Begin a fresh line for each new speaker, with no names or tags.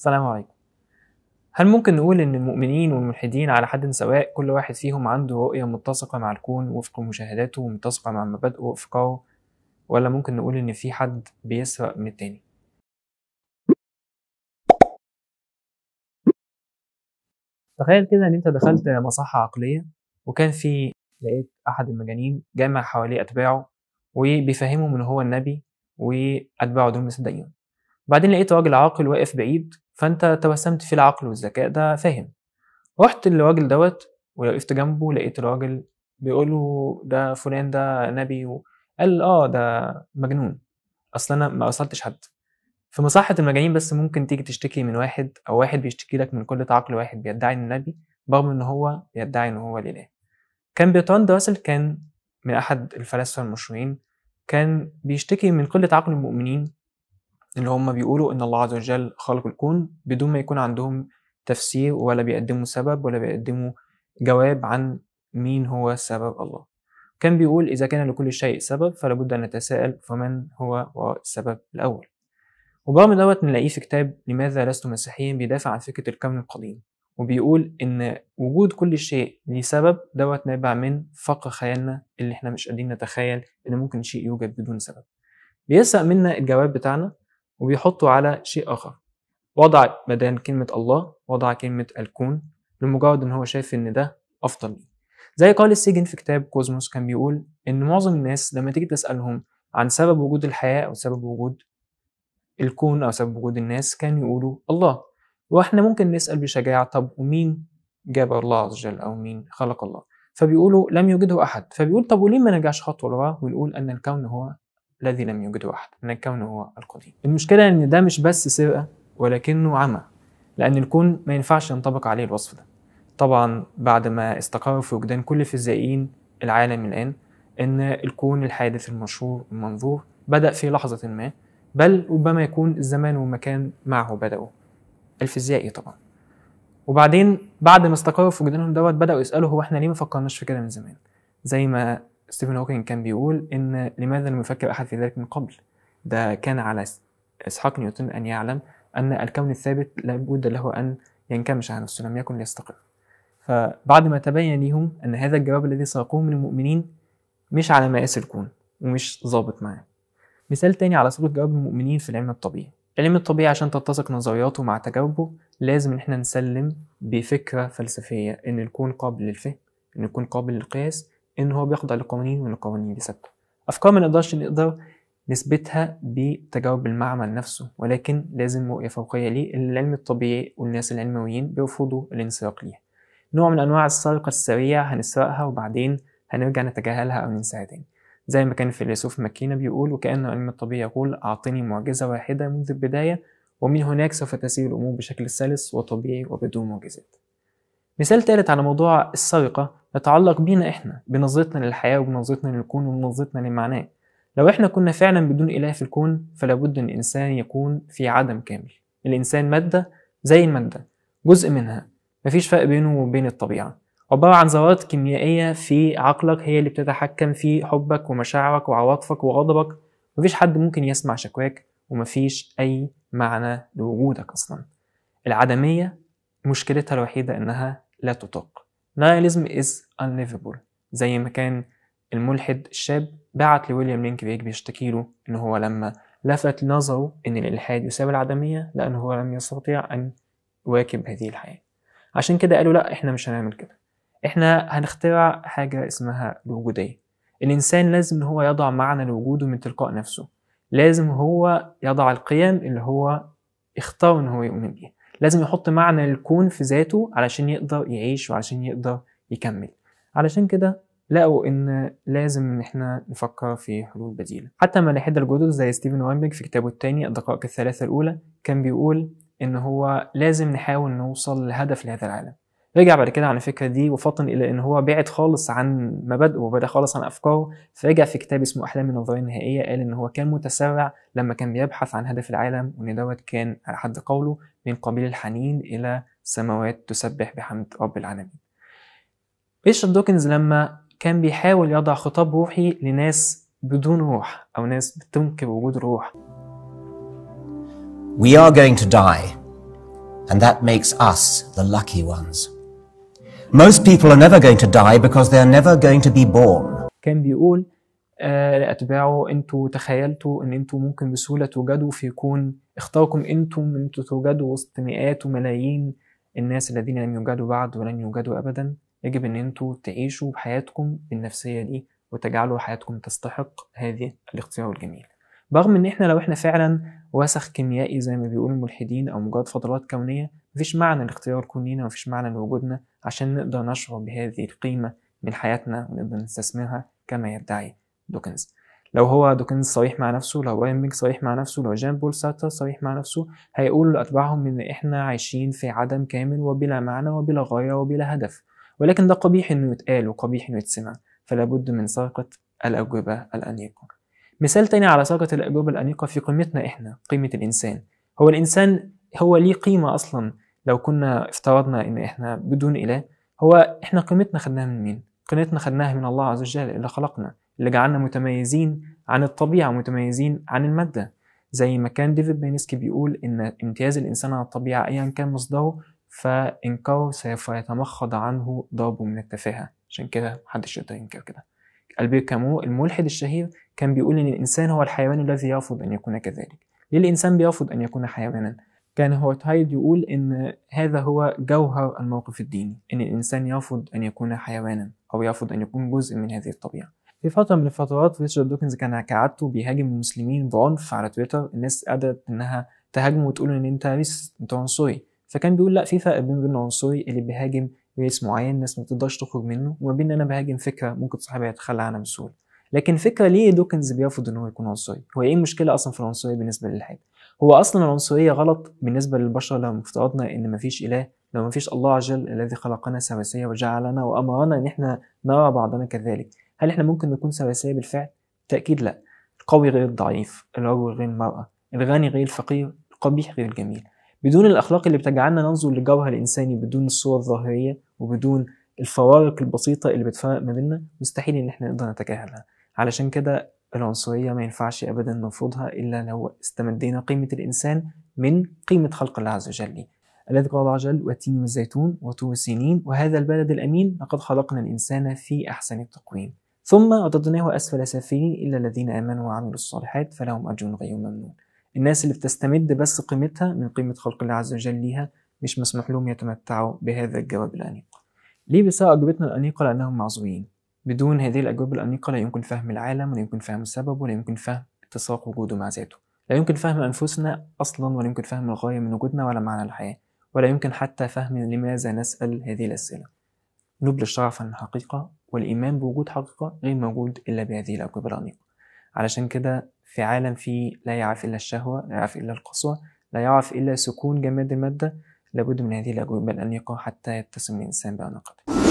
السلام عليكم هل ممكن نقول ان المؤمنين والملحدين على حد سواء كل واحد فيهم عنده رؤية متسقة مع الكون وفق مشاهداته ومتسقة مع مبادئه وافكاره ولا ممكن نقول ان في حد بيسرق من التاني تخيل كده ان انت دخلت مصحة عقلية وكان في لقيت احد المجانين جامع حواليه اتباعه وبيفهمهم ان هو النبي واتباعه دول مصدقين بعدين لقيت راجل عاقل واقف بعيد فانت توسمت في العقل والذكاء ده فاهم رحت للراجل دوت ووقفت جنبه لقيت الراجل بيقوله ده فلان ده نبي قال اه ده مجنون اصل انا ما وصلتش حد في مصحة المجانين بس ممكن تيجي تشتكي من واحد أو واحد بيشتكي لك من كل عقل واحد بيدعي إنه نبي رغم إن هو بيدعي إن هو الإله. كان برتراند راسل كان من أحد الفلاسفة المشهورين كان بيشتكي من كل عقل المؤمنين اللي هم بيقولوا ان الله عز وجل خلق الكون بدون ما يكون عندهم تفسير ولا بيقدموا سبب ولا بيقدموا جواب عن مين هو سبب الله كان بيقول إذا كان لكل شيء سبب فلا بد أن نتساءل فمن هو وراء السبب الأول وبرغم دوت نلاقيه في كتاب لماذا لست مسيحيا بيدافع عن فكرة الكون القديم وبيقول إن وجود كل شيء ليه سبب دوت نابع من فقر خيالنا اللي إحنا مش قادرين نتخيل إن ممكن شيء يوجد بدون سبب بيسأل منا الجواب بتاعنا وبيحطوا على شيء آخر وضع بدل كلمة الله وضع كلمة الكون لمجرد إن هو شايف إن ده أفضل زي قال السجن في كتاب كوزموس كان بيقول إن معظم الناس لما تيجي تسألهم عن سبب وجود الحياة أو سبب وجود الكون أو سبب وجود الناس كانوا يقولوا الله وإحنا ممكن نسأل بشجاعة طب ومين جاب الله عز وجل أو مين خلق الله فبيقولوا لم يوجده أحد فبيقول طب وليه ما نرجعش خطوة لورا ونقول أن الكون هو الذي لم يوجده أحد أن الكون هو القديم المشكلة أن ده مش بس سرقة ولكنه عمى لأن الكون ما ينفعش ينطبق عليه الوصف ده طبعا بعد ما استقر في وجدان كل فيزيائيين العالم الآن أن الكون الحادث المشهور المنظور بدأ في لحظة ما بل ربما يكون الزمان والمكان معه بدأوا الفيزيائي طبعا وبعدين بعد ما استقروا في وجدانهم دوت بدأوا يسألوا هو احنا ليه ما فكرناش في كده من زمان زي ما ستيفن هوكينج كان بيقول ان لماذا لم يفكر احد في ذلك من قبل ده كان على اسحاق نيوتن ان يعلم ان الكون الثابت لابد له ان ينكمش عن نفسه لم يكن ليستقر فبعد ما تبين ليهم ان هذا الجواب الذي ساقوه من المؤمنين مش على مقاس الكون ومش ظابط معاه مثال تاني على صورة جواب المؤمنين في العلم الطبيعي العلم الطبيعي عشان تتسق نظرياته مع تجاوبه لازم ان احنا نسلم بفكرة فلسفية ان الكون قابل للفهم ان الكون قابل للقياس ان هو بيخضع لقوانين من القوانين دي ثابته افكار ما نقدرش نقدر نثبتها بتجارب المعمل نفسه ولكن لازم رؤية فوقية ليه اللي العلم الطبيعي والناس العلمويين بيرفضوا الانسراق ليها نوع من أنواع السرقة السريعة هنسرقها وبعدين هنرجع نتجاهلها أو ننساها تاني زي ما كان الفيلسوف ماكينا بيقول وكأن العلم الطبيعي يقول أعطني معجزة واحدة منذ البداية ومن هناك سوف تسير الأمور بشكل سلس وطبيعي وبدون معجزات مثال ثالث على موضوع السرقة يتعلق بينا احنا بنظرتنا للحياه وبنظرتنا للكون وبنظرتنا لمعناه لو احنا كنا فعلا بدون اله في الكون فلابد ان الانسان يكون في عدم كامل الانسان ماده زي الماده جزء منها مفيش فرق بينه وبين الطبيعه عباره عن ذرات كيميائيه في عقلك هي اللي بتتحكم في حبك ومشاعرك وعواطفك وغضبك مفيش حد ممكن يسمع شكواك ومفيش اي معنى لوجودك اصلا العدميه مشكلتها الوحيده انها لا تطاق Nihilism is unlivable زي ما كان الملحد الشاب بعت لويليام لينكبيج بيشتكي له إن هو لما لفت نظره إن الإلحاد يساوي العدمية لأن هو لم يستطيع أن يواكب هذه الحياة عشان كده قالوا لأ إحنا مش هنعمل كده إحنا هنخترع حاجة اسمها الوجودية الإنسان لازم إن هو يضع معنى لوجوده من تلقاء نفسه لازم هو يضع القيم اللي هو اختار إن هو يؤمن بيها لازم يحط معنى الكون في ذاته علشان يقدر يعيش وعشان يقدر يكمل علشان كده لقوا ان لازم ان احنا نفكر في حلول بديله حتى ما الجدد زي ستيفن واينبرج في كتابه الثاني الدقائق الثلاثه الاولى كان بيقول ان هو لازم نحاول نوصل لهدف لهذا العالم رجع بعد كده عن الفكره دي وفطن الى ان هو بعد خالص عن مبادئه وبعد خالص عن افكاره فرجع في كتاب اسمه احلام النظريه النهائيه قال ان هو كان متسرع لما كان بيبحث عن هدف العالم وان دوت كان على حد قوله من قبيل الحنين الى سماوات تسبح بحمد رب العالمين ريتشارد دوكنز لما كان بيحاول يضع خطاب روحي لناس بدون روح او ناس بتنكر وجود روح We are going to die and that makes us the lucky ones Most people are never going to die because they are never going to be born. كان بيقول آه، لأتباعه أنتوا تخيلتوا أن أنتوا ممكن بسهولة توجدوا في كون اختاركم أنتم أن أنتوا توجدوا وسط مئات وملايين الناس الذين لم يوجدوا بعد ولن يوجدوا أبدا يجب أن أنتوا تعيشوا حياتكم بالنفسية دي وتجعلوا حياتكم تستحق هذه الاختيار الجميل رغم ان احنا لو احنا فعلا وسخ كيميائي زي ما بيقولوا الملحدين او مجرد فضلات كونيه مفيش معنى لاختيار كوننا ومفيش معنى لوجودنا عشان نقدر نشعر بهذه القيمة من حياتنا ونقدر نستثمرها كما يدعي دوكنز لو هو دوكنز صريح مع نفسه لو رايمبرج صريح مع نفسه لو جان بول سارتر صريح مع نفسه هيقول لأتباعهم إن إحنا عايشين في عدم كامل وبلا معنى وبلا غاية وبلا هدف ولكن ده قبيح إنه يتقال وقبيح إنه يتسمع فلا بد من سرقة الأجوبة الأنيقة مثال تاني على سرقة الأجوبة الأنيقة في قيمتنا إحنا قيمة الإنسان هو الإنسان هو ليه قيمه اصلا لو كنا افترضنا ان احنا بدون اله هو احنا قيمتنا خدناها من مين قيمتنا خدناها من الله عز وجل اللي خلقنا اللي جعلنا متميزين عن الطبيعه متميزين عن الماده زي ما كان ديفيد بينسكي بيقول ان امتياز الانسان عن الطبيعه ايا كان مصدره فانكاره سوف يتمخض عنه ضرب من التفاهه عشان كده محدش يقدر ينكر كده البير كامو الملحد الشهير كان بيقول ان الانسان هو الحيوان الذي يرفض ان يكون كذلك ليه الانسان بيرفض ان يكون حيوانا كان هو تايد يقول إن هذا هو جوهر الموقف الديني إن الإنسان يرفض أن يكون حيوانا أو يرفض أن يكون جزء من هذه الطبيعة في فترة من الفترات ريتشارد دوكنز كان كعادته بيهاجم المسلمين بعنف على تويتر الناس قدرت إنها تهاجمه وتقول إن أنت ريس أنت عنصري فكان بيقول لا في فرق بين العنصري اللي بيهاجم ريس معين الناس ما بتقدرش تخرج منه وما بين إن أنا بهاجم فكرة ممكن صاحبها يتخلى عنها بسهولة لكن فكرة ليه دوكنز بيرفض إن هو يكون عنصري هو إيه المشكلة أصلا في العنصرية بالنسبة للحاجة؟ هو اصلا العنصريه غلط بالنسبه للبشر لو افترضنا ان مفيش اله لو مفيش الله عز وجل الذي خلقنا سواسيه وجعلنا وامرنا ان احنا نرى بعضنا كذلك هل احنا ممكن نكون سواسيه بالفعل تاكيد لا القوي غير الضعيف الرجل غير المراه الغني غير الفقير القبيح غير الجميل بدون الاخلاق اللي بتجعلنا ننظر للجوهر الانساني بدون الصوره الظاهريه وبدون الفوارق البسيطه اللي بتفرق ما بيننا مستحيل ان احنا نقدر نتجاهلها علشان كده العنصرية ما ينفعش أبدا نرفضها إلا لو استمدينا قيمة الإنسان من قيمة خلق الله عز وجل الذي قال عجل وتين وجل والتين والزيتون وطور سنين وهذا البلد الأمين لقد خلقنا الإنسان في أحسن التقويم ثم رددناه أسفل سافلين إلا الذين آمنوا وعملوا الصالحات فلهم أجر غير ممنون الناس اللي بتستمد بس قيمتها من قيمة خلق الله عز وجل ليها مش مسموح لهم يتمتعوا بهذا الجواب الأنيق ليه بسبب أجوبتنا الأنيقة لأنهم معزوين بدون هذه الأجوبة الأنيقة لا يمكن فهم العالم ولا يمكن فهم السبب ولا يمكن فهم اتساق وجوده مع ذاته لا يمكن فهم أنفسنا أصلا ولا يمكن فهم الغاية من وجودنا ولا معنى الحياة ولا يمكن حتى فهم لماذا نسأل هذه الأسئلة نبل الشغف عن الحقيقة والإيمان بوجود حقيقة غير موجود إلا بهذه الأجوبة الأنيقة علشان كده في عالم فيه لا يعرف إلا الشهوة لا يعرف إلا القسوة لا يعرف إلا سكون جماد المادة لابد من هذه الأجوبة الأنيقة حتى يتسم الإنسان بأناقته